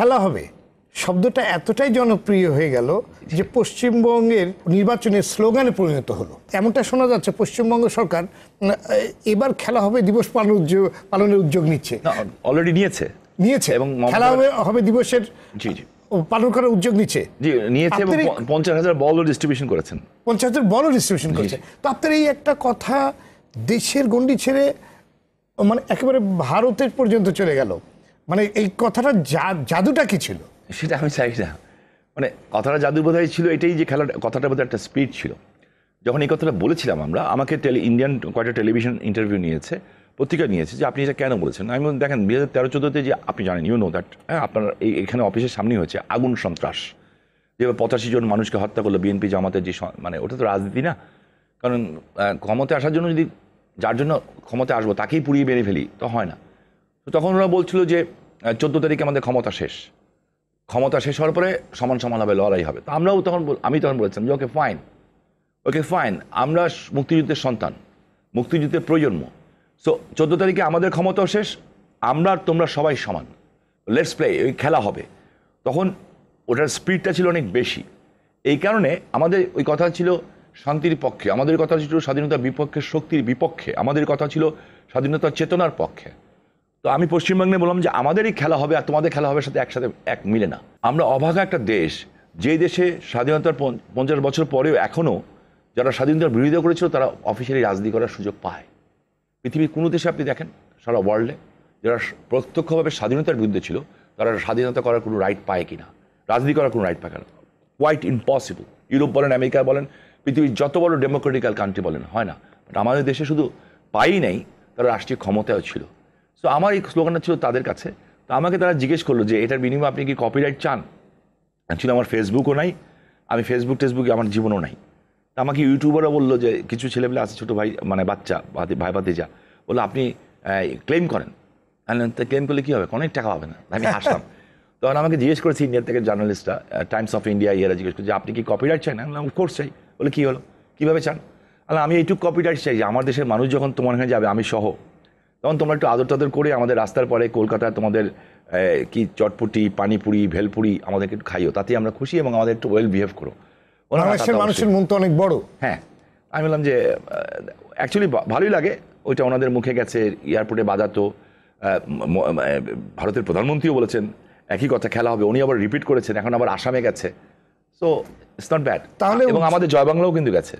খেলা হবে শব্দটা এতটাই জনপ্রিয় হয়ে গেল যে পশ্চিমবঙ্গের নির্বাচনের স্লোগানে পরিণত হলো এমনটা শোনা যাচ্ছে পশ্চিমবঙ্গ সরকার এবার খেলা হবে দিবস পালন পালনের উদ্যোগ নিচ্ছে অলরেডি নিয়েছে নিয়েছে এবং খেলা হবে হবে দিবসের জি জি পালন করার উদ্যোগ নিচ্ছে জি নিয়েছে এবং পঞ্চাশ হাজার বলও ডিস্ট্রিবিউশন করেছেন পঞ্চাশ হাজার বলও ডিস্ট্রিবিউশন করেছে তো আপনার এই একটা কথা দেশের গণ্ডি ছেড়ে মানে একেবারে ভারতের পর্যন্ত চলে গেল মানে এই কথাটা জাদুটা কি ছিল সেটা আমি চাই না মানে কথাটা জাদু বোধহয় ছিল এটাই যে খেলা কথাটা বোধহয় একটা স্পিড ছিল যখন এই কথাটা বলেছিলাম আমরা আমাকে টেলি ইন্ডিয়ান কয়েকটা টেলিভিশন ইন্টারভিউ নিয়েছে পত্রিকা নিয়েছে যে আপনি এটা কেন বলেছেন আমি দেখেন দু হাজার তেরো চোদ্দোতে যে আপনি জানেন ইউ নো দ্যাট হ্যাঁ আপনার এই এখানে অফিসের সামনেই হয়েছে আগুন সন্ত্রাস যে পঁচাশি জন মানুষকে হত্যা করলো বিএনপি জামাতের যে মানে ওটা তো রাজনীতি না কারণ ক্ষমতায় আসার জন্য যদি যার জন্য ক্ষমতায় আসবো তাকেই পুড়িয়ে বেড়ে ফেলি তো হয় না তো তখন ওরা বলছিল যে চোদ্দো তারিখে আমাদের ক্ষমতা শেষ ক্ষমতা শেষ হওয়ার পরে সমান সমান হবে লড়াই হবে তো আমরাও তখন আমি তখন বলেছিলাম যে ওকে ফাইন ওকে ফাইন আমরা মুক্তিযুদ্ধের সন্তান মুক্তিযুদ্ধের প্রজন্ম সো চোদ্দো তারিখে আমাদের ক্ষমতাও শেষ আমরা আর তোমরা সবাই সমান লেটস প্লে ওই খেলা হবে তখন ওটার স্পিডটা ছিল অনেক বেশি এই কারণে আমাদের ওই কথা ছিল শান্তির পক্ষে আমাদের কথা ছিল স্বাধীনতা বিপক্ষে শক্তির বিপক্ষে আমাদের কথা ছিল স্বাধীনতা চেতনার পক্ষে তো আমি পশ্চিমবঙ্গে বললাম যে আমাদেরই খেলা হবে আর তোমাদের খেলা হবে সাথে একসাথে এক মিলে না আমরা অভাগা একটা দেশ যে দেশে স্বাধীনতার পঞ্চাশ বছর পরেও এখনও যারা স্বাধীনতার বিরোধিতা করেছিল তারা অফিসিয়ালি রাজনীতি করার সুযোগ পায় পৃথিবীর কোনো দেশে আপনি দেখেন সারা ওয়ার্ল্ডে যারা প্রত্যক্ষভাবে স্বাধীনতার বিরুদ্ধে ছিল তারা স্বাধীনতা করার কোনো রাইট পায় কি না রাজনীতি করার কোনো রাইট পায় কেন কোয়াইট ইম্পসিবল ইউরোপ বলেন আমেরিকা বলেন পৃথিবীর যত বড় ডেমোক্রেটিক্যাল কান্ট্রি বলেন হয় না বাট আমাদের দেশে শুধু পাই নাই তারা রাষ্ট্রীয় ক্ষমতাও ছিল সো আমার এই স্লোগানটা ছিল তাদের কাছে তো আমাকে তারা জিজ্ঞেস করলো যে এটার বিনিময়ে আপনি কি কপিরাইট চান অ্যাকচুয়ালি আমার ফেসবুকও নাই আমি ফেসবুক টেসবুকে আমার জীবনও নাই তা আমাকে ইউটিউবারও বললো যে কিছু ছেলেপেলে আছে ছোটো ভাই মানে বাচ্চা ভাই যা বললো আপনি ক্লেম করেন তা ক্লেম করলে কী হবে অনেক টাকা হবে না আমি আসলাম তখন আমাকে জিজ্ঞেস করেছি ইন্ডিয়ার থেকে জার্নালিস্টটা টাইমস অফ ইন্ডিয়া ইয়ারা জিজ্ঞেস করছে আপনি কি কপিরাইট চাই না কোর্স চাই বলে কী হলো কীভাবে চান আমি এইটুকু কপিরাইট চাই যে আমার দেশের মানুষ যখন তোমার এখানে যাবে আমি সহ তখন তোমরা একটু আদর টাদর করে আমাদের রাস্তার পরে কলকাতায় তোমাদের কি চটপটি পানিপুরি ভেলপুরি আমাদেরকে একটু খাইও তাতে আমরা খুশি এবং আমাদের একটু ওয়েল বিহেভ করো বাংলাদেশের মানুষের মন তো অনেক বড় হ্যাঁ আমি বললাম যে অ্যাকচুয়ালি ভালোই লাগে ওইটা ওনাদের মুখে গেছে এয়ারপোর্টে বাজাতো ভারতের প্রধানমন্ত্রীও বলেছেন একই কথা খেলা হবে উনি আবার রিপিট করেছেন এখন আবার আসামে গেছে সো ইটস নট ব্যাড তাহলে এবং আমাদের জয় বাংলাও কিন্তু গেছে